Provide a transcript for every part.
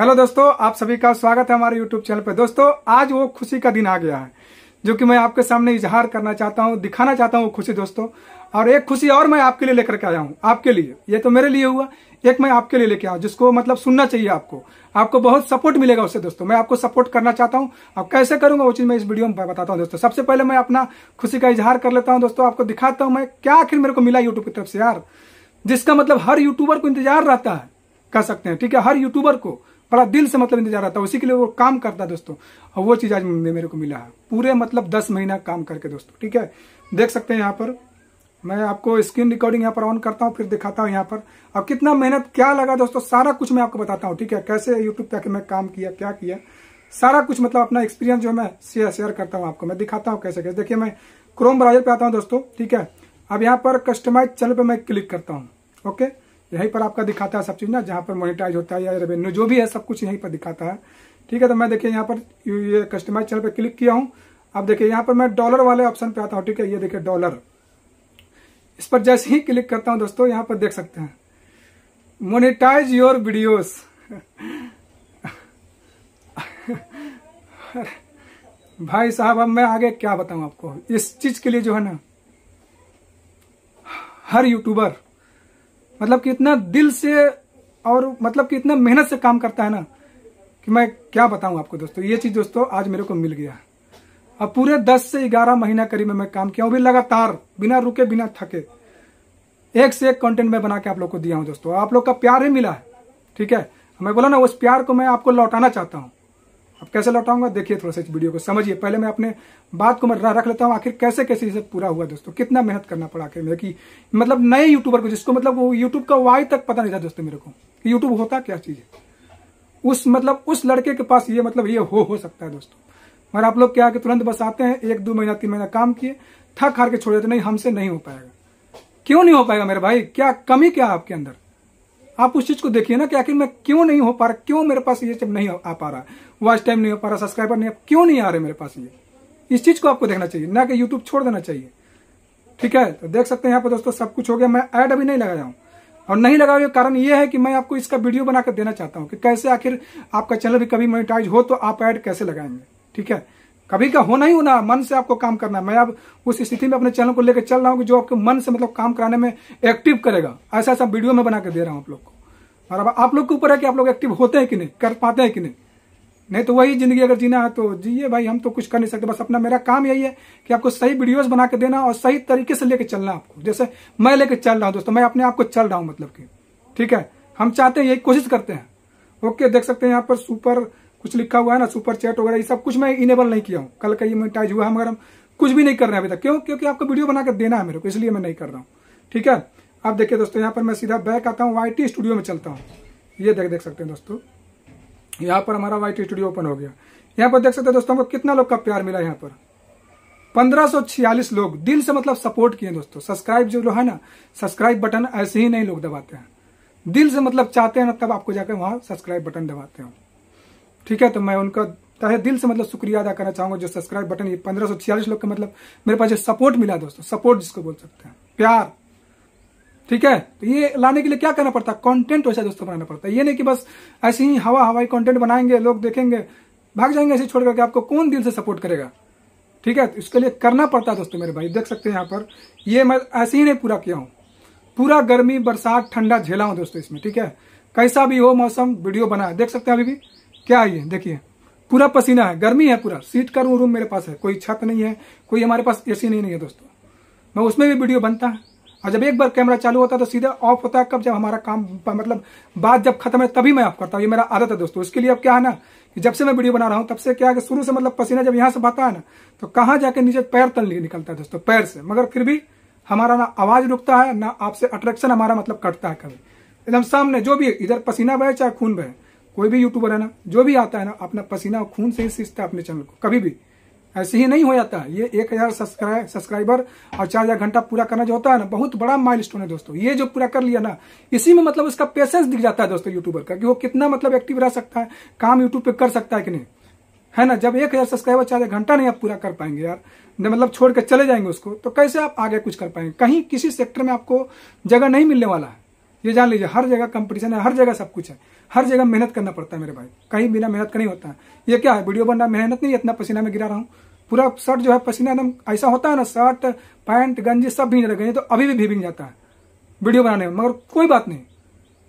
hello दोस्तों आप सभी का स्वागत है हमारे यूट्यूब चैनल पर दोस्तों आज वो खुशी का दिन आ गया है जो कि मैं आपके सामने इजहार करना चाहता हूँ दिखाना चाहता हूँ वो खुशी दोस्तों और एक खुशी और मैं आपके लिए लेकर के आया हूँ आपके लिए ये तो मेरे लिए हुआ एक मैं आपके लिए लेके आया जिसको मतलब सुनना चाहिए आपको आपको बहुत सपोर्ट मिलेगा उससे दोस्तों मैं आपको सपोर्ट करना चाहता हूँ अब कैसे करूंगा वो चीज़ मैं इस वीडियो में बताता हूँ दोस्तों सबसे पहले मैं अपना खुशी का इजहार कर लेता हूँ दोस्तों आपको दिखाता हूँ मैं क्या आखिर मेरे को मिला यूट्यूब की तरफ से यार जिसका मतलब हर यूट्यूबर को इंतजार रहता है कह सकते हैं ठीक है हर यूट्यूबर को बड़ा दिल से मतलब इंतजार रहता है उसी के लिए वो काम करता है दोस्तों और वो चीज़ आज मेरे को मिला है पूरे मतलब दस महीना काम करके दोस्तों ठीक है देख सकते हैं यहाँ पर मैं आपको स्क्रीन रिकॉर्डिंग यहाँ पर ऑन करता हूँ फिर दिखाता हूँ यहाँ पर अब कितना मेहनत क्या लगा दोस्तों सारा कुछ मैं आपको बताता हूँ ठीक है कैसे यूट्यूब पे मैं काम किया क्या किया सारा कुछ मतलब अपना एक्सपीरियंस जो मैं शेयर शेयर करता हूँ आपको मैं दिखाता हूँ कैसे कैसे देखिए मैं क्रोम ब्राउजर पे आता हूँ दोस्तों ठीक है अब यहाँ पर कस्टमाइज चैनल पर मैं क्लिक करता हूँ ओके यहीं पर आपका दिखाता है सब चीज़ ना जहां पर मोनिटाइज होता है या रेवेन्यू जो भी है सब कुछ यहीं पर दिखाता है ठीक है तो मैं देखिए यहाँ पर ये कस्टमाइज चैनल पर क्लिक किया हूँ अब देखिए यहाँ पर मैं डॉलर वाले ऑप्शन पे आता हूँ ठीक है ये देखिए डॉलर इस पर जैसे ही क्लिक करता हूँ दोस्तों यहाँ पर देख सकते हैं मोनिटाइज योर वीडियोस भाई साहब अब मैं आगे क्या बताऊ आपको इस चीज के लिए जो है ना हर यूट्यूबर मतलब कि इतना दिल से और मतलब कि इतना मेहनत से काम करता है ना कि मैं क्या बताऊं आपको दोस्तों ये चीज दोस्तों आज मेरे को मिल गया अब पूरे दस से ग्यारह महीना करीब मैं काम किया हूँ भी लगातार बिना रुके बिना थके एक से एक कंटेंट मैं बना के आप लोग को दिया हूँ दोस्तों आप लोग का प्यार ही मिला है ठीक है मैं बोला ना उस प्यार को मैं आपको लौटाना चाहता हूँ अब कैसे लौटाऊंगा देखिए थोड़ा सा इस वीडियो को समझिए पहले मैं अपने बात को मैं रख लेता हूँ आखिर कैसे कैसे इसे पूरा हुआ दोस्तों कितना मेहनत करना पड़ा आखिर मेरे की मतलब नए यूट्यूबर को जिसको मतलब वो यूट्यूब का वाई तक पता नहीं था दोस्तों मेरे को कि यूट्यूब होता क्या चीज़ है उस मतलब उस लड़के के पास ये मतलब ये हो हो सकता है दोस्तों मगर आप लोग क्या कि तुरंत बस आते हैं एक दो महीना तीन महीना काम किए थक हार के छोड़ देते नहीं हमसे नहीं हो पाएगा क्यों नहीं हो पाएगा मेरे भाई क्या कमी क्या आपके अंदर आप उस चीज को देखिए ना कि आखिर मैं क्यों नहीं हो पा रहा क्यों मेरे पास ये सब नहीं आ पा रहा वॉच टाइम नहीं हो पा रहा सब्सक्राइबर नहीं क्यों नहीं आ रहे मेरे पास ये इस चीज को आपको देखना चाहिए ना कि यूट्यूब छोड़ देना चाहिए ठीक है तो देख सकते हैं यहाँ पर दोस्तों सब कुछ हो गया मैं ऐड अभी नहीं लगाया हूँ और नहीं लगा हुआ कारण ये है कि मैं आपको इसका वीडियो बनाकर देना चाहता हूँ कि कैसे आखिर आपका चैनल भी कभी मोनिटाइज हो तो आप ऐड कैसे लगाएंगे ठीक है कभी का होना ही होना मन से आपको काम करना है मैं अब उस स्थिति में अपने चैनल को लेकर चल रहा हूँ जो आपके मन से मतलब काम कराने में एक्टिव करेगा ऐसा ऐसा वीडियो में बनाकर दे रहा हूँ आप लोग को अब आप लोग के ऊपर है कि आप लोग एक्टिव होते हैं कि नहीं कर पाते हैं कि नहीं नहीं तो वही जिंदगी अगर जीना है तो जिए भाई हम तो कुछ कर नहीं सकते बस अपना मेरा काम यही है कि आपको सही वीडियोस बना के देना और सही तरीके से लेके चलना आपको जैसे मैं लेके चल रहा हूँ दोस्तों मैं अपने आप को चल रहा हूँ मतलब कि ठीक है हम चाहते हैं यही कोशिश करते हैं ओके देख सकते हैं यहाँ पर सुपर कुछ लिखा हुआ है ना सुपर चैट वगैरह ये सब कुछ मैं इनेबल नहीं किया हूँ कल का ये मोनिटाइज हुआ है मगर हम कुछ भी नहीं कर रहे हैं अभी तक क्यों क्योंकि आपको वीडियो बनाकर देना है मेरे को इसलिए मैं नहीं कर रहा हूँ ठीक है अब देखिए दोस्तों यहाँ पर मैं सीधा बैक आता हूँ वाई स्टूडियो में चलता हूँ ये देख देख सकते हैं दोस्तों यहाँ पर हमारा वाई स्टूडियो ओपन हो गया यहाँ पर देख सकते हैं दोस्तों हमको कितना लोग का प्यार मिला यहाँ पर पंद्रह लोग दिल से मतलब सपोर्ट किए दोस्तों सब्सक्राइब जो है ना सब्सक्राइब बटन ऐसे ही नहीं लोग दबाते हैं दिल से मतलब चाहते हैं ना तब आपको जाकर वहां सब्सक्राइब बटन दबाते हैं ठीक है तो मैं उनका तहे दिल से मतलब शुक्रिया अदा करना चाहूंगा जो सब्सक्राइब बटन ये पंद्रह सौ छियालीस लोग का मतलब मेरे पास जो सपोर्ट मिला दोस्तों सपोर्ट जिसको बोल सकते हैं प्यार ठीक है तो ये लाने के लिए क्या करना पड़ता है कॉन्टेंट वैसा दोस्तों बनाना पड़ता है ये नहीं कि बस ऐसे ही हवा हवाई कॉन्टेंट बनाएंगे लोग देखेंगे भाग जाएंगे ऐसे छोड़ करके आपको कौन दिल से सपोर्ट करेगा ठीक है तो इसके लिए करना पड़ता है दोस्तों मेरे भाई देख सकते हैं यहाँ पर ये मैं ऐसे ही नहीं पूरा किया हूँ पूरा गर्मी बरसात ठंडा झेला हूँ दोस्तों इसमें ठीक है कैसा भी हो मौसम वीडियो बना देख सकते हैं अभी भी क्या है ये देखिए पूरा पसीना है गर्मी है पूरा सीट का रूम मेरे पास है कोई छत नहीं है कोई हमारे पास ए नहीं, नहीं है दोस्तों मैं उसमें भी वीडियो बनता है और जब एक बार कैमरा चालू होता है तो सीधा ऑफ होता है कब जब हमारा काम मतलब बात जब खत्म है तभी मैं ऑफ करता हूँ ये मेरा आदत है दोस्तों इसके लिए अब क्या है ना कि जब से मैं वीडियो बना रहा हूँ तब से क्या है शुरू से मतलब पसीना जब यहाँ से बहता है ना तो कहाँ जाके नीचे पैर तल निकलता है दोस्तों पैर से मगर फिर भी हमारा ना आवाज रुकता है ना आपसे अट्रैक्शन हमारा मतलब कटता है कभी एकदम सामने जो भी इधर पसीना बहे चाहे खून बहे कोई भी यूट्यूबर है ना जो भी आता है ना अपना पसीना और खून से ही सींचता है अपने चैनल को कभी भी ऐसे ही नहीं हो जाता है ये एक हजार सब्सक्राइबर और चार हजार घंटा पूरा करना जो होता है ना बहुत बड़ा माइल है दोस्तों ये जो पूरा कर लिया ना इसी में मतलब उसका पेशेंस दिख जाता है दोस्तों यूट्यूबर का कि वो कितना मतलब एक्टिव रह सकता है काम यूट्यूब पे कर सकता है कि नहीं है ना जब एक हजार सब्सक्राइबर चार हजार घंटा नहीं आप पूरा कर पाएंगे यार मतलब छोड़ के चले जाएंगे उसको तो कैसे आप आगे कुछ कर पाएंगे कहीं किसी सेक्टर में आपको जगह नहीं मिलने वाला है ये जान लीजिए हर जगह कंपटीशन है हर जगह सब कुछ है हर जगह मेहनत करना पड़ता है मेरे भाई कहीं बिना मेहनत का नहीं होता है ये क्या है वीडियो बनना मेहनत नहीं इतना पसीना में गिरा रहा हूँ पूरा शर्ट जो है पसीना एकदम ऐसा होता है ना शर्ट पैंट गंजी सब भी रह गए तो अभी भी भीग जाता है वीडियो बनाने में मगर कोई बात नहीं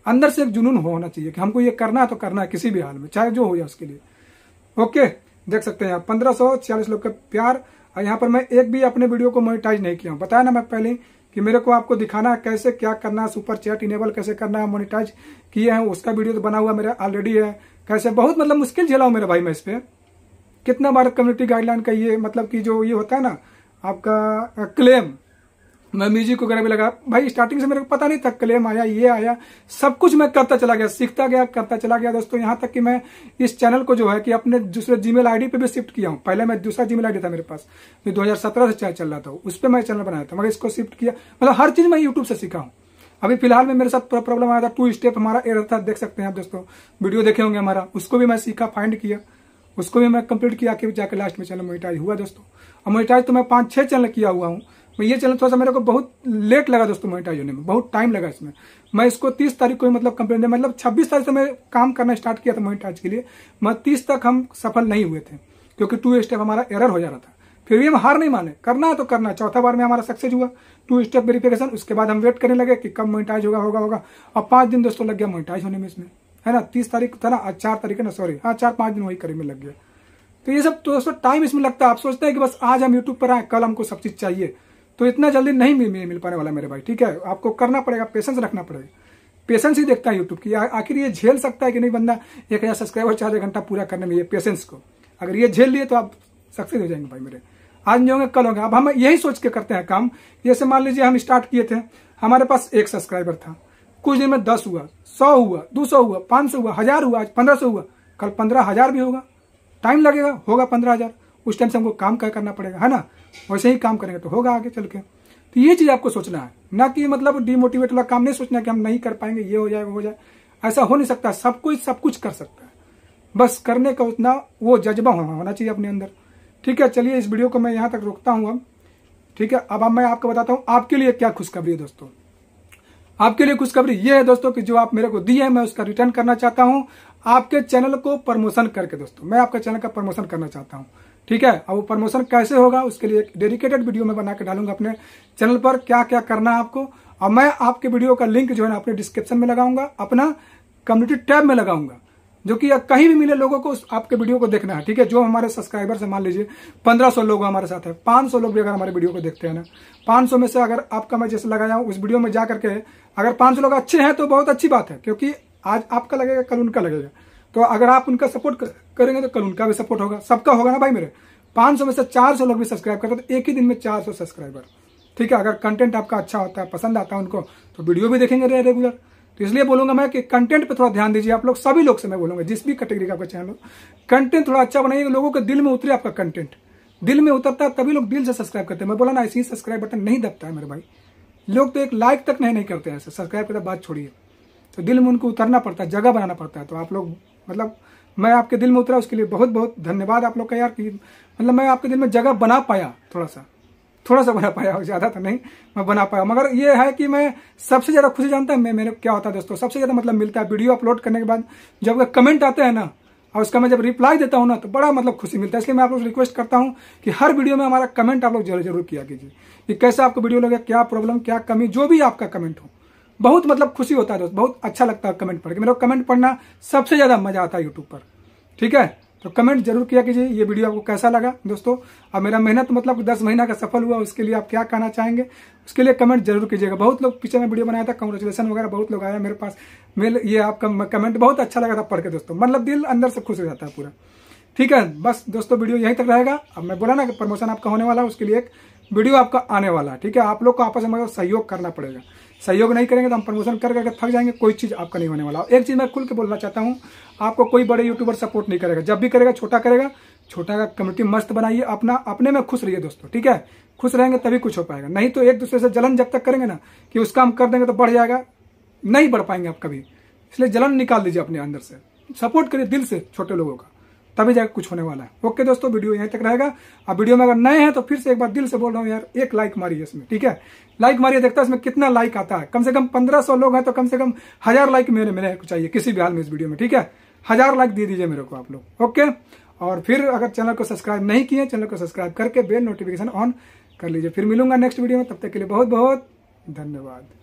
अंदर से एक जुनून होना चाहिए कि हमको ये करना है तो करना है किसी भी हाल में चाहे जो हो जाए उसके लिए ओके देख सकते हैं आप पंद्रह सौ छियालीस लोग का प्यार और यहाँ पर मैं एक भी अपने वीडियो को मोनिटाइज नहीं किया हूँ बताया ना मैं पहले कि मेरे को आपको दिखाना है कैसे क्या करना है सुपर चैट इनेबल कैसे करना है मोनिटाइज किए हैं उसका वीडियो तो बना हुआ मेरा ऑलरेडी है कैसे बहुत मतलब मुश्किल झेला हूँ मेरे भाई मैं इस पर कितना बार कम्युनिटी गाइडलाइन का ये मतलब कि जो ये होता है ना आपका क्लेम मैं म्यूजिक वगैरह भी लगा भाई स्टार्टिंग से मेरे को पता नहीं था क्लेम आया ये आया सब कुछ मैं करता चला गया सीखता गया करता चला गया दोस्तों यहाँ तक कि मैं इस चैनल को जो है कि अपने दूसरे जीमेल आईडी पे भी शिफ्ट किया हूँ पहले मैं दूसरा जीमेल आईडी था मेरे पास मैं 2017 से चैनल चल रहा था उस पर मैं चैनल बनाया था मगर इसको शिफ्ट किया मतलब हर चीज मैं यूट्यूब से सीखा हूँ अभी फिलहाल में मेरे साथ प्रॉब्लम आया था टू स्टेप हमारा एरर था देख सकते हैं आप दोस्तों वीडियो देखे होंगे हमारा उसको भी मैं सीखा फाइंड किया उसको भी मैं कंप्लीट किया कि जाकर लास्ट में चैनल मोनिटाइज हुआ दोस्तों और मोनिटाइज तो मैं पांच छह चैनल किया हुआ हूँ मैं ये चैनल थोड़ा सा मेरे को बहुत लेट लगा दोस्तों मोनिटाइज होने में बहुत टाइम लगा इसमें मैं इसको तीस तारीख को ही मतलब कंप्लेन मतलब छब्बीस तारीख से मैं काम करना स्टार्ट किया था मोनिटाइज के लिए मैं तीस तक हम सफल नहीं हुए थे क्योंकि टू स्टेप हमारा एरर हो जा रहा था फिर भी हम हार नहीं माने करना है तो करना चौथा बार में हमारा सक्सेस हुआ टू स्टेप वेरिफिकेशन उसके बाद हम वेट करने लगे कि कब मोनिटाइज होगा होगा होगा अब पांच दिन दोस्तों लग गया मोनिटाइज होने में इसमें है ना तीस तारीख था ना चार तारीख है ना सॉरी हाँ चार पांच दिन वही करीब में लग गया तो ये सब दोस्तों टाइम इसमें लगता है आप सोचते हैं कि बस आज हम यूट्यूब पर आए कल हमको सब चीज़ चाहिए तो इतना जल्दी नहीं मिल, मिल पाने वाला मेरे भाई ठीक है आपको करना पड़ेगा पेशेंस रखना पड़ेगा पेशेंस ही देखता है यूट्यूब की आखिर ये झेल सकता है कि नहीं बंदा एक हज़ार सब्सक्राइबर चार घंटा पूरा करने में ये पेशेंस को अगर ये झेल लिए तो आप सक्सेस हो जाएंगे भाई मेरे आज नहीं होंगे कल होंगे अब हम यही सोच के करते हैं काम जैसे मान लीजिए हम स्टार्ट किए थे हमारे पास एक सब्सक्राइबर था कुछ दिन में दस हुआ सौ हुआ दो सौ हुआ पांच सौ हुआ हजार हुआ आज पंद्रह सौ हुआ कल पंद्रह हजार भी होगा टाइम लगेगा होगा पंद्रह हजार उस टाइम से हमको काम क्या करना पड़ेगा है ना वैसे ही काम करेंगे तो होगा आगे चल के तो ये चीज़ आपको सोचना है ना कि मतलब डिमोटिवेट वाला काम नहीं सोचना कि हम नहीं कर पाएंगे ये हो जाए वो हो जाए ऐसा हो नहीं सकता सब कोई सब कुछ कर सकता है बस करने का उतना वो जज्बा होना होना चाहिए अपने अंदर ठीक है चलिए इस वीडियो को मैं यहाँ तक रोकता हूँ अब ठीक है अब मैं आपको बताता हूँ आपके लिए क्या खुशखबरी है दोस्तों आपके लिए खुशखबरी ये है दोस्तों कि जो आप मेरे को दिए हैं मैं उसका रिटर्न करना चाहता हूँ आपके चैनल को प्रमोशन करके दोस्तों मैं आपके चैनल का प्रमोशन करना चाहता हूँ ठीक है अब वो प्रमोशन कैसे होगा उसके लिए डेडिकेटेड वीडियो मैं बना के डालूंगा अपने चैनल पर क्या क्या करना है आपको और मैं आपके वीडियो का लिंक जो है ना अपने डिस्क्रिप्शन में लगाऊंगा अपना कम्युनिटी टैब में लगाऊंगा जो कि कहीं भी मिले लोगों को आपके वीडियो को देखना है ठीक है जो हमारे सब्सक्राइबर से मान लीजिए 1500 लोग हमारे साथ है 500 लोग भी अगर हमारे वीडियो को देखते हैं ना 500 में से अगर आपका मैं जैसे लगाया हूँ उस वीडियो में जाकर के अगर 500 लोग अच्छे हैं तो बहुत अच्छी बात है क्योंकि आज आपका लगेगा कल उनका लगेगा तो अगर आप उनका सपोर्ट कर करेंगे तो कल उनका भी सपोर्ट होगा सबका होगा ना भाई मेरे 500 में से 400 लोग भी सब्सक्राइब करते तो एक ही दिन में 400 सब्सक्राइबर ठीक है अगर कंटेंट आपका अच्छा होता है पसंद आता है उनको तो वीडियो भी देखेंगे रे रेगुलर तो इसलिए बोलूंगा मैं कि कंटेंट पे थोड़ा ध्यान दीजिए आप लोग सभी लोग से मैं बोलूंगा जिस भी कैटेगरी का आपका चैनल कंटेंट थोड़ा अच्छा बनाइए लोगों के दिल में उतरे आपका कंटेंट दिल में उतरता है तभी लोग दिल से सब्सक्राइब करते हैं मैं बोला ना ऐसे ही सब्सक्राइब बटन नहीं दबता है मेरे भाई लोग तो एक लाइक तक नहीं नहीं करते हैं सब्सक्राइब करते बात छोड़िए तो दिल में उनको उतरना पड़ता है जगह बनाना पड़ता है तो आप लोग मतलब मैं आपके दिल में उतरा उसके लिए बहुत बहुत धन्यवाद आप लोग का यार मतलब मैं आपके दिल में जगह बना पाया थोड़ा सा थोड़ा सा बना पाया ज़्यादा तो नहीं मैं बना पाया मगर ये है कि मैं सबसे ज़्यादा खुशी जानता है मैं मेरे क्या होता है दोस्तों सबसे ज़्यादा मतलब मिलता है वीडियो अपलोड करने के बाद जब कमेंट आते हैं ना और उसका मैं जब रिप्लाई देता हूँ ना तो बड़ा मतलब खुशी मिलता है इसलिए मैं आप लोग रिक्वेस्ट करता हूँ कि हर वीडियो में हमारा कमेंट आप लोग जरूर जरूर किया कीजिए कि कैसे आपको वीडियो लगे क्या प्रॉब्लम क्या कमी जो भी आपका कमेंट हो बहुत मतलब खुशी होता है दोस्त बहुत अच्छा लगता है कमेंट पढ़ के मेरे को कमेंट पढ़ना सबसे ज़्यादा मजा आता है यूट्यूब पर ठीक है तो कमेंट जरूर किया कीजिए ये वीडियो आपको कैसा लगा दोस्तों अब मेरा मेहनत तो मतलब दस महीना का सफल हुआ उसके लिए आप क्या कहना चाहेंगे उसके लिए कमेंट जरूर कीजिएगा बहुत लोग पीछे में वीडियो बनाया था कॉन्ग्रेचुलेसन वगैरह बहुत लोग आया मेरे पास मेल ये आपका कमेंट बहुत अच्छा लगा था पढ़ के दोस्तों मतलब दिल अंदर से खुश हो जाता है पूरा ठीक है बस दोस्तों वीडियो यहीं तक रहेगा अब मैं बोला ना कि प्रमोशन आपका होने वाला है उसके लिए एक वीडियो आपका आने वाला है ठीक है आप लोग को आपस में मतलब सहयोग करना पड़ेगा सहयोग नहीं करेंगे तो हम प्रमोशन कर करके थक जाएंगे कोई चीज़ आपका नहीं होने वाला एक चीज़ मैं खुल के बोलना चाहता हूँ आपको कोई बड़े यूट्यूबर सपोर्ट नहीं करेगा जब भी करेगा छोटा करेगा छोटा का कम्युनिटी मस्त बनाइए अपना अपने में खुश रहिए दोस्तों ठीक है खुश रहेंगे तभी कुछ हो पाएगा नहीं तो एक दूसरे से जलन जब तक करेंगे ना कि उसका हम कर देंगे तो बढ़ जाएगा नहीं बढ़ पाएंगे आप कभी इसलिए जलन निकाल दीजिए अपने अंदर से सपोर्ट करिए दिल से छोटे लोगों का तभी जाकर कुछ होने वाला है ओके दोस्तों वीडियो यहीं तक रहेगा अब वीडियो में अगर नए हैं तो फिर से एक बार दिल से बोल रहा हूँ यार एक लाइक मारिए इसमें ठीक है लाइक मारिए देखता है इसमें कितना लाइक आता है कम से कम पंद्रह सौ लोग हैं तो कम से कम हजार लाइक मेरे मेरे चाहिए किसी भी हाल में इस वीडियो में ठीक है हजार लाइक दे दीजिए मेरे को आप लोग ओके और फिर अगर चैनल को सब्सक्राइब नहीं किए चैनल को सब्सक्राइब करके बेल नोटिफिकेशन ऑन कर लीजिए फिर मिलूंगा नेक्स्ट वीडियो में तब तक के लिए बहुत बहुत धन्यवाद